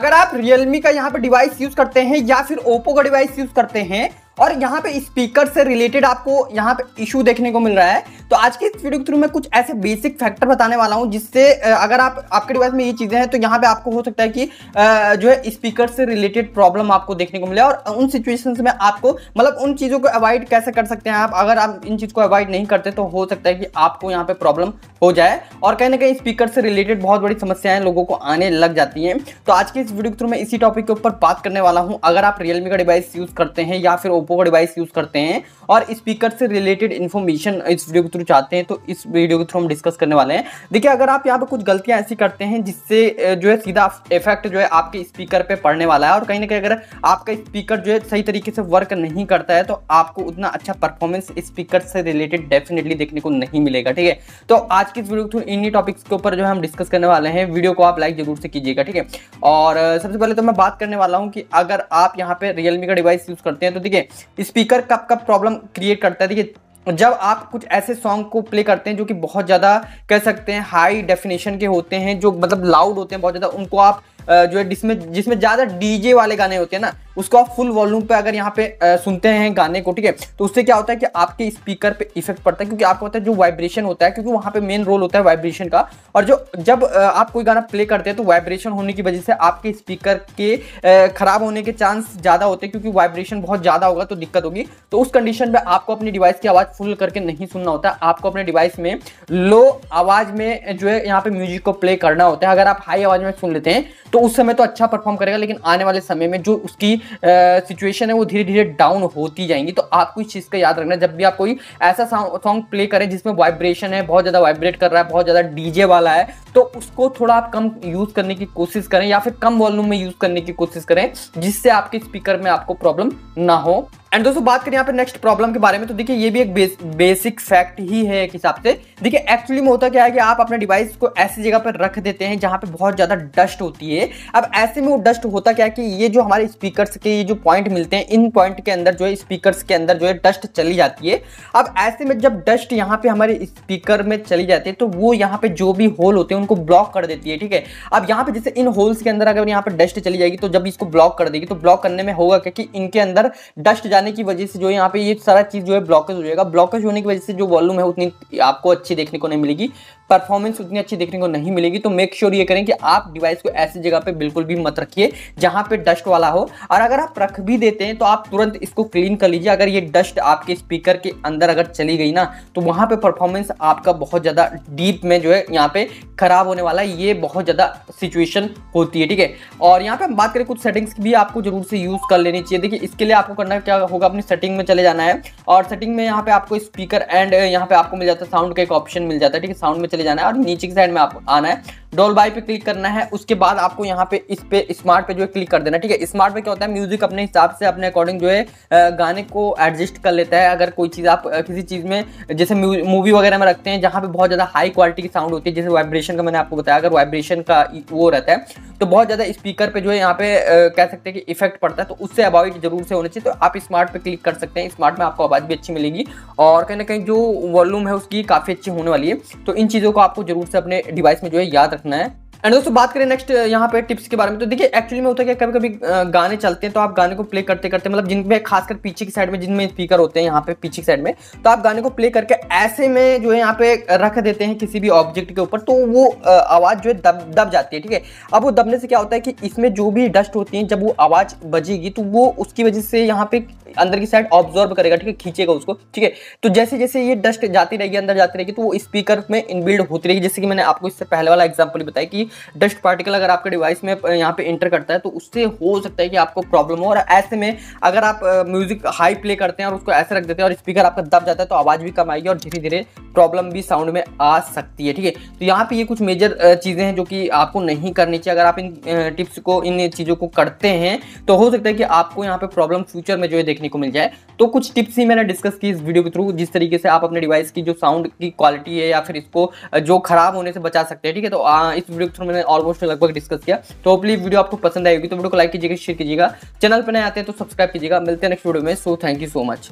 अगर आप रियलमी का यहाँ पे डिवाइस यूज करते हैं या फिर ओप्पो का डिवाइस यूज करते हैं और यहाँ पे स्पीकर से रिलेटेड आपको यहाँ पे इशू देखने को मिल रहा है तो आज के इस वीडियो के थ्रू मैं कुछ ऐसे बेसिक फैक्टर बताने वाला हूँ जिससे अगर आप आपके डिवाइस में ये चीज़ें हैं तो यहाँ पे आपको हो सकता है कि जो है स्पीकर से रिलेटेड प्रॉब्लम आपको देखने को मिले और उन सिचुएशन में आपको मतलब उन चीज़ों को अवॉइड कैसे कर सकते हैं आप अगर आप इन चीज़ को अवॉइड नहीं करते तो हो सकता है कि आपको यहाँ पर प्रॉब्लम हो जाए और कहीं ना कहीं स्पीकर से रिलेटेड बहुत बड़ी समस्याएं लोगों को आने लग जाती हैं तो आज के इस वीडियो के थ्रू मैं इसी टॉपिक के ऊपर बात करने वाला हूँ अगर आप रियलमी का डिवाइस यूज़ करते हैं या फिर ओप्पो का डिवाइस यूज़ करते हैं और स्पीकर से रिलेटेड इन्फॉर्मेशन इस वीडियो के थ्रू थ्रू चाहते हैं तो इस वीडियो के थ्रू हम डिस्कस करने वाले हैं देखिए अगर आप यहाँ पर कुछ गलतियाँ ऐसी करते हैं जिससे जो है सीधा इफेक्ट जो है आपके स्पीकर पर पड़ने वाला है और कहीं ना कहीं अगर आपका स्पीकर जो है सही तरीके से वर्क नहीं करता है तो आपको उतना अच्छा परफॉर्मेंस स्पीकर से रिलेटेड डेफिनेटली देखने को नहीं मिलेगा ठीक है तो आज की इस वीडियो के थ्रू इन्हीं टॉपिक्स के ऊपर जो है हम डिस्कस करने वाले हैं वीडियो को आप लाइक जरूर से कीजिएगा ठीक है और सबसे पहले तो मैं बात करने वाला हूँ कि अगर आप यहाँ पे रियलमी का डिवाइस यूज़ करते हैं तो देखिए स्पीकर कब कब प्रॉब्लम क्रिएट करता है देखिए जब आप कुछ ऐसे सॉन्ग को प्ले करते हैं जो कि बहुत ज़्यादा कह सकते हैं हाई डेफिनेशन के होते हैं जो मतलब लाउड होते हैं बहुत ज़्यादा उनको आप जो है जिसमें जिसमें ज़्यादा डीजे वाले गाने होते हैं ना उसको आप फुल वॉल्यूम पे अगर यहाँ पे सुनते हैं गाने को ठीक है तो उससे क्या होता है कि आपके स्पीकर पे इफेक्ट पड़ता है क्योंकि आपको होता है जो वाइब्रेशन होता है क्योंकि वहाँ पे मेन रोल होता है वाइब्रेशन का और जो जब आप कोई गाना प्ले करते हैं तो वाइब्रेशन होने की वजह से आपके स्पीकर के ख़राब होने के चांस ज़्यादा होते हैं क्योंकि वाइब्रेशन बहुत ज़्यादा होगा तो दिक्कत होगी तो उस कंडीशन में आपको अपनी डिवाइस की आवाज़ फुल करके नहीं सुनना होता आपको अपने डिवाइस में लो आवाज़ में जो है यहाँ पे म्यूजिक को प्ले करना होता है अगर आप हाई आवाज़ में सुन लेते हैं तो तो उस समय तो अच्छा परफॉर्म करेगा लेकिन आने वाले समय में जो उसकी सिचुएशन है वो धीरे धीरे डाउन होती जाएंगी तो आपको इस चीज़ का याद रखना जब भी आप कोई ऐसा सॉन्ग प्ले करें जिसमें वाइब्रेशन है बहुत ज़्यादा वाइब्रेट कर रहा है बहुत ज़्यादा डीजे वाला है तो उसको थोड़ा आप कम यूज़ करने की कोशिश करें या फिर कम वॉल्यूम में यूज़ करने की कोशिश करें जिससे आपके स्पीकर में आपको प्रॉब्लम ना हो एंड दोस्तों बात करें यहाँ पे नेक्स्ट प्रॉब्लम के बारे में तो देखिए ये भी एक बेस, बेसिक फैक्ट ही है एक हिसाब से देखिए एक्चुअली में होता क्या है कि आप अपने डिवाइस को ऐसी जगह पर रख देते हैं जहाँ पे बहुत ज़्यादा डस्ट होती है अब ऐसे में वो डस्ट होता क्या है कि ये जो हमारे स्पीकर्स के ये जो पॉइंट मिलते हैं इन पॉइंट के अंदर जो है स्पीकर के अंदर जो है डस्ट चली जाती है अब ऐसे में जब डस्ट यहाँ पे हमारे स्पीकर में चली जाती है तो वो यहाँ पे जो भी होल होते हैं उनको ब्लॉक कर देती है ठीक है अब यहाँ पे जैसे इन होल्स के अंदर अगर यहाँ पर डस्ट चली जाएगी तो जब इसको ब्लॉक कर देगी तो ब्लॉक करने में होगा क्या कि इनके अंदर डस्ट जाने की वजह से जो यहाँ पे ये सारा चीज़ जो है ब्लॉकेज हो जाएगा ब्लॉकेज होने की वजह से जो वॉल्यूम है उतनी आपको अच्छी देखने को नहीं मिलेगी परफॉर्मेंस उतनी अच्छी देखने को नहीं मिलेगी तो मेक श्योर ये करें कि आप डिवाइस को ऐसी जगह पे बिल्कुल भी मत रखिए जहाँ पे डस्ट वाला हो और अगर आप रख भी देते हैं तो आप तुरंत इसको क्लीन कर लीजिए अगर ये डस्ट आपके स्पीकर के अंदर अगर चली गई ना तो वहाँ पर परफॉर्मेंस आपका बहुत ज़्यादा डीप में जो है यहाँ पे खराब होने वाला है ये बहुत ज़्यादा सिचुएशन होती है ठीक है और यहाँ पे हम बात करें कुछ सेटिंग्स भी आपको जरूर से यूज़ कर लेनी चाहिए देखिए इसके लिए आपको करना क्या होगा अपनी सेटिंग में चले जाना है और सेटिंग में यहाँ पे आपको स्पीकर एंड यहाँ पे आपको मिल जाता है साउंड का एक ऑप्शन मिल जाता है ठीक है साउंड में चले जाना है और नीचे की साइड में आपको आना है डोल बाई पे क्लिक करना है उसके बाद आपको यहाँ पे इस पे स्मार्ट पे जो है क्लिक कर देना ठीक है स्मार्ट पे क्या होता है म्यूजिक अपने हिसाब से अपने अकॉर्डिंग जो है गाने को एडजस्ट कर लेता है अगर कोई चीज़ आप किसी चीज़ में जैसे मूवी वगैरह में रखते हैं जहाँ पे बहुत ज़्यादा हाई क्वालिटी की साउंड होती है जैसे वाइब्रेशन का मैंने आपको बताया अगर वाइब्रेशन का वो रहता है तो बहुत ज़्यादा स्पीकर पे जो है यहाँ पे कह सकते हैं कि इफेक्ट पड़ता है तो उससे अबाउट जरूर से होना चाहिए तो आप स्मार्ट पे क्लिक कर सकते हैं स्मार्ट में आपको आवाज़ भी अच्छी मिलेगी और कहीं ना कहीं जो वॉल्यूम है उसकी काफ़ी अच्छी होने वाली है तो इन चीज़ों को आपको जरूर से अपने डिवाइस में जो है याद रखना है एंड दोस्तों बात करें नेक्स्ट यहाँ पे टिप्स के बारे में तो देखिए एक्चुअली में होता है क्या कभी कभी गाने चलते हैं तो आप गाने को प्ले करते करते मतलब जिनमें खासकर पीछे की साइड में जिनमें स्पीकर होते हैं यहाँ पे पीछे की साइड में तो आप गाने को प्ले करके ऐसे में जो है यहाँ पे रख देते हैं किसी भी ऑब्जेक्ट के ऊपर तो वो आवाज़ जो है दब दब जाती है ठीक है अब वो दबने से क्या होता है कि इसमें जो भी डस्ट होती है जब वो आवाज़ बजेगी तो वो उसकी वजह से यहाँ पे अंदर की साइड ऑब्जॉर्व करेगा ठीक है खींचेगा उसको ठीक है तो जैसे जैसे ये डस्ट जाती रहेगी अंदर जाती रहेगी तो वो स्पीकर में इनबिल्ड होती रहेगी जैसे कि मैंने आपको इससे पहले वाला एग्जाम्पल बताया कि डस्ट पार्टिकल अगर आपके डिवाइस में यहाँ पे इंटर करता है तो उससे हो सकता है कि आपको प्रॉब्लम हो और ऐसे में अगर आप म्यूजिक हाई प्ले करते हैं और उसको ऐसे रख देते हैं और स्पीकर आपका दब जाता है तो आवाज़ भी कम आएगी और धीरे धीरे प्रॉब्लम भी साउंड में आ सकती है ठीक है तो यहाँ पे ये कुछ मेजर चीज़ें हैं जो कि आपको नहीं करनी चाहिए अगर आप इन टिप्स को इन चीज़ों को करते हैं तो हो सकता है कि आपको यहाँ पे प्रॉब्लम फ्यूचर में जो है देख देखने को मिल जाए तो कुछ टिप्स ही मैंने डिस्कस की इस वीडियो के थ्रू जिस तरीके से आप अपने डिवाइस की जो साउंड की क्वालिटी है या फिर इसको जो खराब होने से बचा सकते हैं ठीक है तो आ, इस वीडियो के थ्रू मैंने ऑलमोस्ट लगभग डिस्कस किया तो प्लीज वीडियो आपको पसंद आएगी तो वीडियो को लाइक कीजिएगा शेयर कीजिएगा चैनल पर नए आते हैं तो सब्सक्राइब कीजिएगा मिलते हैं नेक्स्ट वीडियो में so thank you so much